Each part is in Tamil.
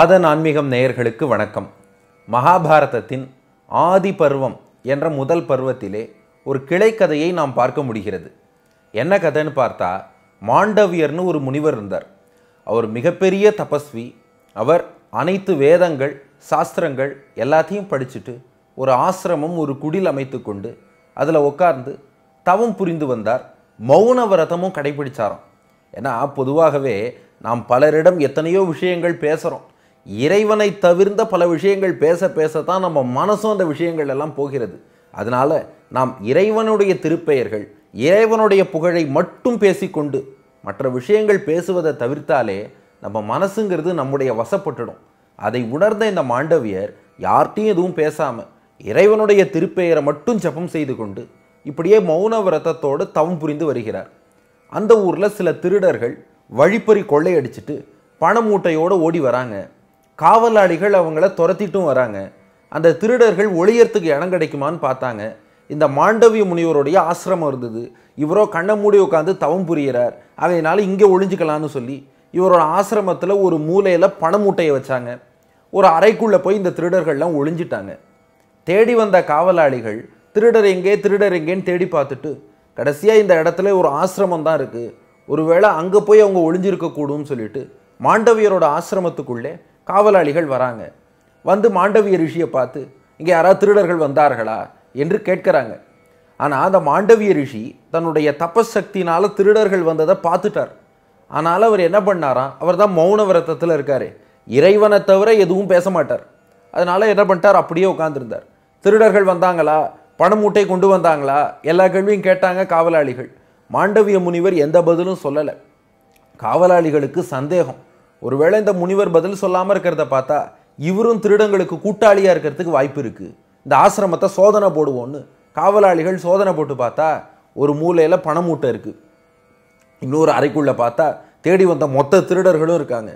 ஆதன் ஆன்மீகம் நேயர்களுக்கு வணக்கம் மகாபாரதத்தின் ஆதி பருவம் என்ற முதல் பருவத்திலே ஒரு கிளைக்கதையை நாம் பார்க்க முடிகிறது என்ன கதைன்னு பார்த்தா மாண்டவியர்னு ஒரு முனிவர் இருந்தார் அவர் மிகப்பெரிய தபஸ்வி அவர் அனைத்து வேதங்கள் சாஸ்திரங்கள் எல்லாத்தையும் படிச்சுட்டு ஒரு ஆசிரமம் ஒரு குடில் அமைத்து கொண்டு அதில் உட்கார்ந்து தவம் புரிந்து வந்தார் மௌன விரதமும் கடைபிடிச்சாராம் ஏன்னா பொதுவாகவே நாம் பலரிடம் எத்தனையோ விஷயங்கள் பேசுகிறோம் இறைவனை தவிர்ந்த பல விஷயங்கள் பேச பேசத்தான் நம்ம மனசும் அந்த விஷயங்கள் எல்லாம் போகிறது அதனால் நாம் இறைவனுடைய திருப்பெயர்கள் இறைவனுடைய புகழை மட்டும் பேசிக்கொண்டு மற்ற விஷயங்கள் பேசுவதை தவிர்த்தாலே நம்ம மனசுங்கிறது நம்முடைய வசப்பட்டுடும் அதை உணர்ந்த இந்த மாண்டவியர் யார்கிட்டையும் எதுவும் பேசாமல் இறைவனுடைய திருப்பெயரை மட்டும் ஜபம் செய்து கொண்டு இப்படியே மௌன விரதத்தோடு தவம் புரிந்து வருகிறார் அந்த ஊரில் சில திருடர்கள் வழிப்பறி கொள்ளையடிச்சிட்டு பணமூட்டையோடு ஓடி வராங்க காவலாளிகள் அவங்கள துரத்திட்டும் வராங்க அந்த திருடர்கள் ஒளியறதுக்கு இடம் கிடைக்குமான்னு பார்த்தாங்க இந்த மாண்டவிய முனிவருடைய ஆசிரமம் இருந்தது இவரோ கண்ணை மூடி உட்காந்து தவம் புரிகிறார் அதையினால இங்கே ஒளிஞ்சிக்கலாம்னு சொல்லி இவரோட ஆசிரமத்தில் ஒரு மூலையில் மூட்டையை வச்சாங்க ஒரு அறைக்குள்ளே போய் இந்த திருடர்கள்லாம் ஒழிஞ்சிட்டாங்க தேடி வந்த காவலாளிகள் திருடர் எங்கே திருடர் எங்கேன்னு தேடி பார்த்துட்டு கடைசியாக இந்த இடத்துல ஒரு ஆசிரமம் தான் இருக்குது ஒருவேளை அங்கே போய் அவங்க ஒழிஞ்சிருக்கக்கூடும் சொல்லிட்டு மாண்டவியரோட ஆசிரமத்துக்குள்ளே காவலாளிகள் வராங்க வந்து மாண்டவிய ரிஷியை பார்த்து இங்கே யாராவது திருடர்கள் வந்தார்களா என்று கேட்குறாங்க ஆனால் அந்த மாண்டவிய ரிஷி தன்னுடைய தபசக்தினால் திருடர்கள் வந்ததை பார்த்துட்டார் ஆனால் அவர் என்ன பண்ணாராம் அவர் தான் மௌன விரதத்தில் இருக்கார் இறைவனை தவிர எதுவும் பேச மாட்டார் அதனால் என்ன பண்ணிட்டார் அப்படியே உட்காந்துருந்தார் திருடர்கள் வந்தாங்களா பண மூட்டை கொண்டு வந்தாங்களா எல்லா கேள்வியும் கேட்டாங்க காவலாளிகள் மாண்டவிய முனிவர் எந்த பதிலும் சொல்லலை காவலாளிகளுக்கு சந்தேகம் ஒருவேளை இந்த முனிவர் பதில் சொல்லாமல் இருக்கிறத பார்த்தா இவரும் திருடங்களுக்கு கூட்டாளியாக இருக்கிறதுக்கு வாய்ப்பு இருக்குது இந்த ஆசிரமத்தை சோதனை போடுவோன்னு காவலாளிகள் சோதனை போட்டு பார்த்தா ஒரு மூலையில் பணமூட்டை இருக்குது இன்னொரு அறைக்குள்ளே பார்த்தா தேடி வந்த மொத்த திருடர்களும் இருக்காங்க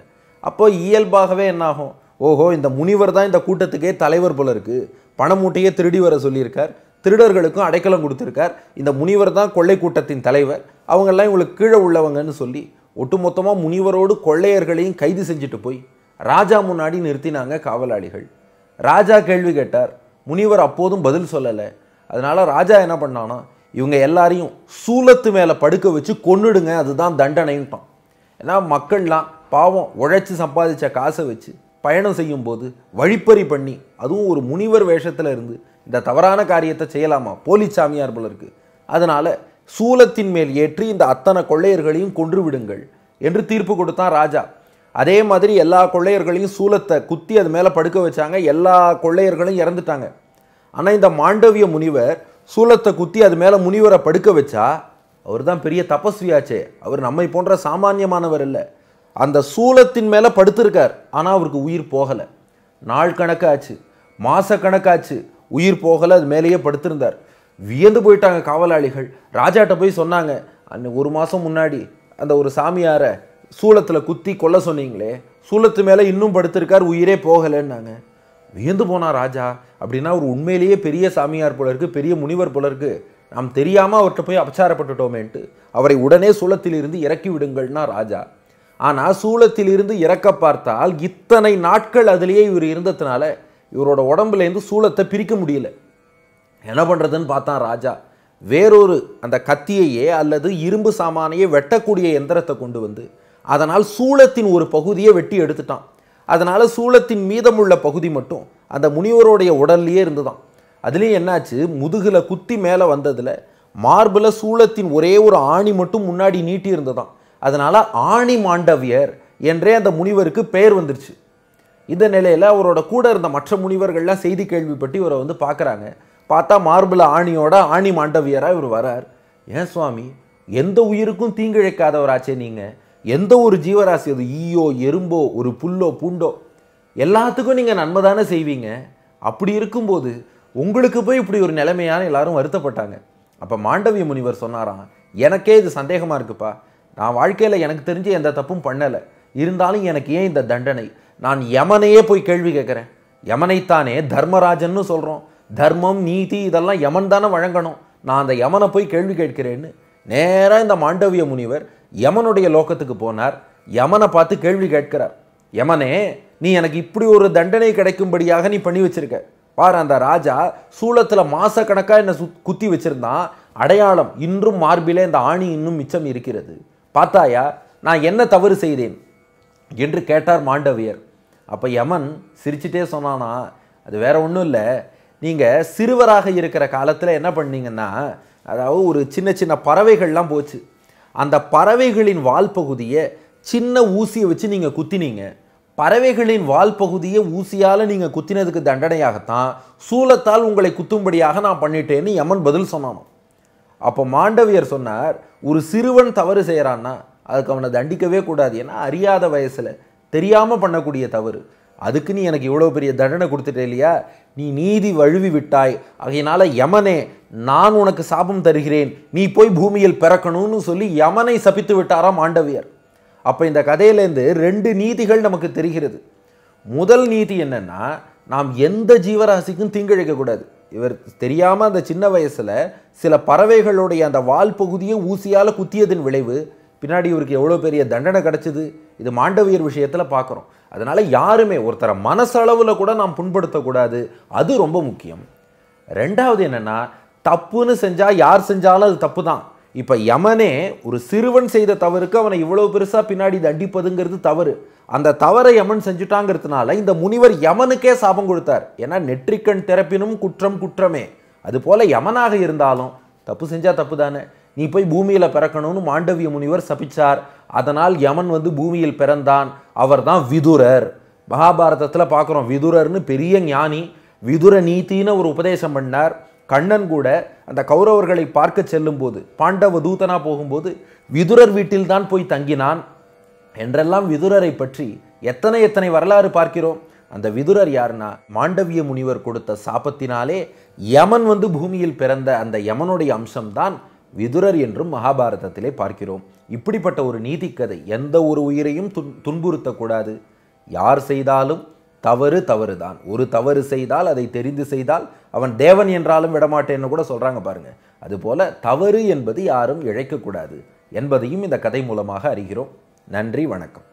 அப்போ இயல்பாகவே என்னாகும் ஓஹோ இந்த முனிவர் தான் இந்த கூட்டத்துக்கே தலைவர் போல இருக்குது பணமூட்டையே திருடி வர சொல்லியிருக்கார் திருடர்களுக்கும் அடைக்கலம் கொடுத்துருக்கார் இந்த முனிவர் தான் கொள்ளை கூட்டத்தின் தலைவர் அவங்கெல்லாம் இவங்களுக்கு கீழே உள்ளவங்கன்னு சொல்லி ஒட்டுமொத்தமாக முனிவரோடு கொள்ளையர்களையும் கைது செஞ்சுட்டு போய் ராஜா முன்னாடி நிறுத்தினாங்க காவலாளிகள் ராஜா கேள்வி கேட்டார் முனிவர் அப்போதும் பதில் சொல்லலை அதனால் ராஜா என்ன பண்ணான்னா இவங்க எல்லாரையும் சூலத்து மேலே படுக்க வச்சு கொன்னுடுங்க அதுதான் தண்டனைன்ட்டான் ஏன்னா மக்கள்லாம் பாவம் உழைச்சி சம்பாதிச்ச காசை வச்சு பயணம் செய்யும்போது வழிப்பறி பண்ணி அதுவும் ஒரு முனிவர் வேஷத்தில் இருந்து இந்த தவறான காரியத்தை செய்யலாமா போலி சாமியார் போல இருக்குது அதனால் சூலத்தின் மேல் ஏற்றி இந்த அத்தனை கொள்ளையர்களையும் கொன்று விடுங்கள் என்று தீர்ப்பு கொடுத்தான் ராஜா அதே மாதிரி எல்லா கொள்ளையர்களையும் சூலத்தை குத்தி அது மேலே படுக்க வச்சாங்க எல்லா கொள்ளையர்களும் இறந்துட்டாங்க ஆனால் இந்த மாண்டவிய முனிவர் சூலத்தை குத்தி அது மேலே முனிவரை படுக்க வச்சா அவர் தான் பெரிய தபஸ்வியாச்சே அவர் நம்மை போன்ற சாமானியமானவர் இல்லை அந்த சூலத்தின் மேலே படுத்திருக்கார் ஆனால் அவருக்கு உயிர் போகலை நாள் கணக்காச்சு மாத கணக்காச்சு உயிர் போகலை அது மேலேயே படுத்திருந்தார் வியந்து போயிட்டாங்க காவலாளிகள் ராஜாட்ட போய் சொன்னாங்க அன்னை ஒரு மாதம் முன்னாடி அந்த ஒரு சாமியாரை சூளத்தில் குத்தி கொல்ல சொன்னீங்களே சூளத்து மேலே இன்னும் படுத்திருக்கார் உயிரே போகலைன்னாங்க வியந்து போனா ராஜா அப்படின்னா ஒரு உண்மையிலேயே பெரிய சாமியார் போல இருக்கு பெரிய முனிவர் போல இருக்கு நாம் தெரியாமல் அவர்கிட்ட போய் அபச்சாரப்பட்டுட்டோமேன்ட்டு அவரை உடனே சூளத்திலிருந்து இறக்கி விடுங்கள்னா ராஜா ஆனால் சூளத்திலிருந்து இறக்க பார்த்தால் இத்தனை நாட்கள் அதிலேயே இவர் இருந்ததுனால இவரோட உடம்புலேருந்து சூளத்தை பிரிக்க முடியல என்ன பண்ணுறதுன்னு பார்த்தான் ராஜா வேறொரு அந்த கத்தியையே அல்லது இரும்பு சாமானையே வெட்டக்கூடிய எந்திரத்தை கொண்டு வந்து அதனால் சூளத்தின் ஒரு பகுதியை வெட்டி எடுத்துட்டான் அதனால் சூளத்தின் மீதமுள்ள பகுதி மட்டும் அந்த முனிவருடைய உடல்லையே இருந்துதான் அதுலேயும் என்னாச்சு முதுகில் குத்தி மேலே வந்ததில் மார்பில் சூளத்தின் ஒரே ஒரு ஆணி மட்டும் முன்னாடி நீட்டி இருந்ததாம் அதனால் ஆணி மாண்டவியர் என்றே அந்த முனிவருக்கு பெயர் வந்துருச்சு இந்த நிலையில் அவரோட கூட இருந்த மற்ற முனிவர்கள்லாம் செய்தி கேள்விப்பட்டு இவரை வந்து பார்க்குறாங்க பார்த்தா மார்பிள ஆணியோட ஆணி மாண்டவியராக இவர் வரார் ஏன் சுவாமி எந்த உயிருக்கும் தீங்கிழைக்காதவராச்சே நீங்கள் எந்த ஒரு ஜீவராசி அது ஈயோ எறும்போ ஒரு புல்லோ பூண்டோ எல்லாத்துக்கும் நீங்கள் நன்மை தானே செய்வீங்க அப்படி இருக்கும்போது உங்களுக்கு போய் இப்படி ஒரு நிலைமையான எல்லாரும் வருத்தப்பட்டாங்க அப்போ மாண்டவிய முனிவர் சொன்னாராம் எனக்கே இது சந்தேகமாக இருக்குப்பா நான் வாழ்க்கையில் எனக்கு தெரிஞ்ச எந்த தப்பும் பண்ணலை இருந்தாலும் எனக்கு ஏன் இந்த தண்டனை நான் யமனையே போய் கேள்வி கேட்குறேன் யமனைத்தானே தர்மராஜன்னு சொல்கிறோம் தர்மம் நீதி இதெல்லாம் யமன் தானே வழங்கணும் நான் அந்த யமனை போய் கேள்வி கேட்கிறேன்னு நேராக இந்த மாண்டவிய முனிவர் யமனுடைய லோகத்துக்கு போனார் யமனை பார்த்து கேள்வி கேட்கிறார் யமனே நீ எனக்கு இப்படி ஒரு தண்டனை கிடைக்கும்படியாக நீ பண்ணி வச்சிருக்க பார் அந்த ராஜா சூளத்தில் மாசக்கணக்காக என்னை சு குத்தி வச்சுருந்தான் அடையாளம் இன்றும் மார்பிலே இந்த ஆணி இன்னும் மிச்சம் இருக்கிறது பார்த்தாயா நான் என்ன தவறு செய்தேன் என்று கேட்டார் மாண்டவியர் அப்போ யமன் சிரிச்சிட்டே சொன்னானா அது வேற ஒன்றும் இல்லை நீங்கள் சிறுவராக இருக்கிற காலத்தில் என்ன பண்ணீங்கன்னா அதாவது ஒரு சின்ன சின்ன பறவைகள்லாம் போச்சு அந்த பறவைகளின் வால் பகுதியை சின்ன ஊசியை வச்சு நீங்கள் குத்தினீங்க பறவைகளின் வால் பகுதியை ஊசியால் நீங்கள் குத்தினதுக்கு தண்டனையாகத்தான் சூலத்தால் உங்களை குத்தும்படியாக நான் பண்ணிட்டேன்னு யமன் பதில் சொன்னானோ அப்போ மாண்டவியர் சொன்னார் ஒரு சிறுவன் தவறு செய்கிறான்னா அதுக்கு அவனை தண்டிக்கவே கூடாது ஏன்னா அறியாத வயசில் தெரியாமல் பண்ணக்கூடிய தவறு அதுக்கு நீ எனக்கு இவ்வளோ பெரிய தண்டனை கொடுத்துட்டே இல்லையா நீ நீதி வழுவி விட்டாய் அதையினால் யமனே நான் உனக்கு சாபம் தருகிறேன் நீ போய் பூமியில் பிறக்கணும்னு சொல்லி யமனை சபித்து விட்டாராம் ஆண்டவியர் அப்போ இந்த கதையிலேருந்து ரெண்டு நீதிகள் நமக்கு தெரிகிறது முதல் நீதி என்னென்னா நாம் எந்த ஜீவராசிக்கும் தீங்கிழைக்கக்கூடாது இவர் தெரியாமல் அந்த சின்ன வயசில் சில பறவைகளுடைய அந்த வால் பகுதியும் ஊசியால் குத்தியதன் விளைவு பின்னாடி இவருக்கு எவ்வளோ பெரிய தண்டனை கிடச்சிது இது மாண்டவியர் விஷயத்தில் பார்க்குறோம் அதனால் யாருமே ஒருத்தரை மனசளவில் கூட நாம் புண்படுத்தக்கூடாது அது ரொம்ப முக்கியம் ரெண்டாவது என்னென்னா தப்புன்னு செஞ்சால் யார் செஞ்சாலும் அது தப்பு தான் இப்போ யமனே ஒரு சிறுவன் செய்த தவறுக்கு அவனை இவ்வளோ பெருசாக பின்னாடி தண்டிப்பதுங்கிறது தவறு அந்த தவறை யமன் செஞ்சுட்டாங்கிறதுனால இந்த முனிவர் யமனுக்கே சாபம் கொடுத்தார் ஏன்னா நெற்றிக்கண் திறப்பினும் குற்றம் குற்றமே அதுபோல் யமனாக இருந்தாலும் தப்பு செஞ்சால் தப்பு தானே நீ போய் பூமியில் பிறக்கணும்னு மாண்டவிய முனிவர் சபிச்சார் அதனால் யமன் வந்து பூமியில் பிறந்தான் அவர் தான் விதுரர் மகாபாரதத்தில் பார்க்குறோம் விதுரர்னு பெரிய ஞானி விதுர நீத்தின்னு ஒரு உபதேசம் பண்ணார் கண்ணன் கூட அந்த கௌரவர்களை பார்க்க செல்லும்போது பாண்டவ தூதனாக போகும்போது விதுரர் வீட்டில்தான் போய் தங்கினான் என்றெல்லாம் விதுரரை பற்றி எத்தனை எத்தனை வரலாறு பார்க்கிறோம் அந்த விதுரர் யாருன்னா மாண்டவிய முனிவர் கொடுத்த சாபத்தினாலே யமன் வந்து பூமியில் பிறந்த அந்த யமனுடைய அம்சம்தான் விதுரர் என்றும் மகாபாரதத்திலே பார்க்கிறோம் இப்படிப்பட்ட ஒரு நீதி கதை எந்த ஒரு உயிரையும் துன் துன்புறுத்தக்கூடாது யார் செய்தாலும் தவறு தவறு தான் ஒரு தவறு செய்தால் அதை தெரிந்து செய்தால் அவன் தேவன் என்றாலும் விடமாட்டேன்னு கூட சொல்கிறாங்க பாருங்கள் அதுபோல தவறு என்பது யாரும் இழைக்கக்கூடாது என்பதையும் இந்த கதை மூலமாக அறிகிறோம் நன்றி வணக்கம்